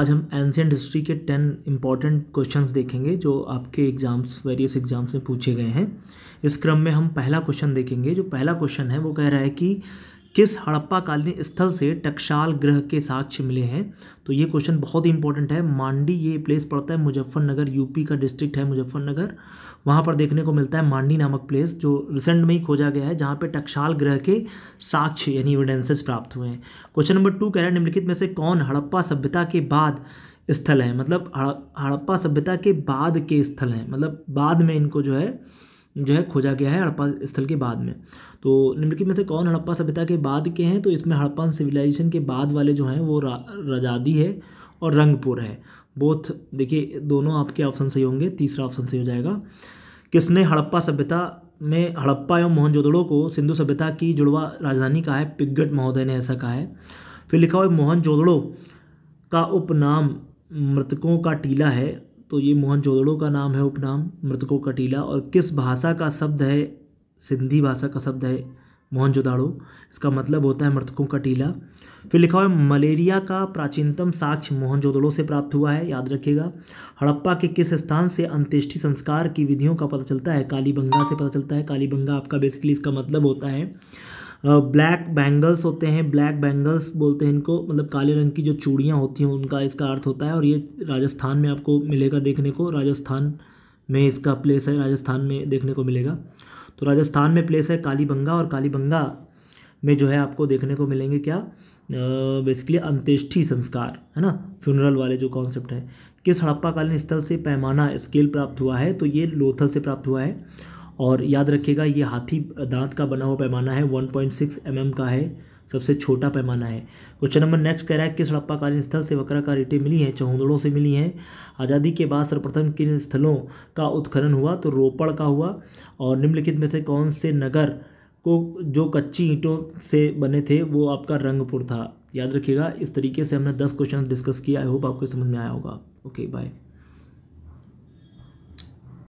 आज हम ancient history के टेन इंपॉर्टेंट क्वेश्चंस देखेंगे जो आपके एग्जाम्स वेरियस एग्जाम्स में पूछे गए हैं इस क्रम में हम पहला क्वेश्चन देखेंगे जो पहला क्वेश्चन है वो कह रहा है कि किस हड़प्पा कालीन स्थल से टकशाल ग्रह के साक्ष्य मिले हैं तो ये क्वेश्चन बहुत ही इंपॉर्टेंट है मांडी ये प्लेस पड़ता है मुजफ्फरनगर यूपी का डिस्ट्रिक्ट है मुजफ्फरनगर वहाँ पर देखने को मिलता है मांडी नामक प्लेस जो रिसेंट में ही खोजा गया है जहाँ पे टकशाल ग्रह के साक्ष्य यानी एविडेंसेस प्राप्त हुए हैं क्वेश्चन नंबर टू कह रहे हैं निम्नलिखित में से कौन हड़प्पा सभ्यता के बाद स्थल है मतलब हड़प्पा सभ्यता के बाद के स्थल हैं मतलब बाद में इनको जो है जो है खोजा गया है हड़प्पा स्थल के बाद में तो निम्नलिखित में से कौन हड़प्पा सभ्यता के बाद के हैं तो इसमें हड़प्पा सिविलाइजेशन के बाद वाले जो हैं वो रजादी है और रंगपुर है बोथ देखिए दोनों आपके ऑप्शन सही होंगे तीसरा ऑप्शन सही हो जाएगा किसने हड़प्पा सभ्यता में हड़प्पा एवं मोहनजोदड़ो को सिंधु सभ्यता की जुड़वा राजधानी कहा है पिगट महोदय ने ऐसा कहा है फिर लिखा हुआ मोहनजोदड़ो का उपनाम मृतकों का टीला है तो ये मोहनजोदड़ो का नाम है उपनाम मृतकों का टीला और किस भाषा का शब्द है सिंधी भाषा का शब्द है मोहनजोदाड़ो इसका मतलब होता है मृतकों का टीला फिर लिखा हुआ है मलेरिया का प्राचीनतम साक्ष्य मोहनजोदड़ो से प्राप्त हुआ है याद रखिएगा हड़प्पा के किस स्थान से अंत्येष्टि संस्कार की विधियों का पता चलता है कालीबंगा से पता चलता है कालीबंगा आपका बेसिकली इसका मतलब होता है ब्लैक बैंगल्स होते हैं ब्लैक बैंगल्स बोलते हैं इनको मतलब काले रंग की जो चूड़ियाँ होती हैं उनका इसका अर्थ होता है और ये राजस्थान में आपको मिलेगा देखने को राजस्थान में इसका प्लेस है राजस्थान में देखने को मिलेगा तो राजस्थान में प्लेस है कालीबंगा और कालीबंगा में जो है आपको देखने को मिलेंगे क्या बेसिकली अंत्येष्टि संस्कार है ना फ्यूनरल वाले जो कॉन्सेप्ट है किस हड़प्पाकालीन स्थल से पैमाना स्केल प्राप्त हुआ है तो ये लोथल से प्राप्त हुआ है और याद रखिएगा ये हाथी दांत का बना हुआ पैमाना है 1.6 पॉइंट mm का है सबसे छोटा पैमाना है क्वेश्चन नंबर नेक्स्ट कह रहा है किस हड़प्पाकालीन स्थल से का ईटें मिली हैं चौहदड़ों से मिली हैं आज़ादी के बाद सर्वप्रथम किन स्थलों का उत्खनन हुआ तो रोपड़ का हुआ और निम्नलिखित में से कौन से नगर को जो कच्ची ईंटों से बने थे वो आपका रंगपुर था याद रखिएगा इस तरीके से हमने दस क्वेश्चन डिस्कस किया आई होप आपको समझ में आया होगा ओके बाय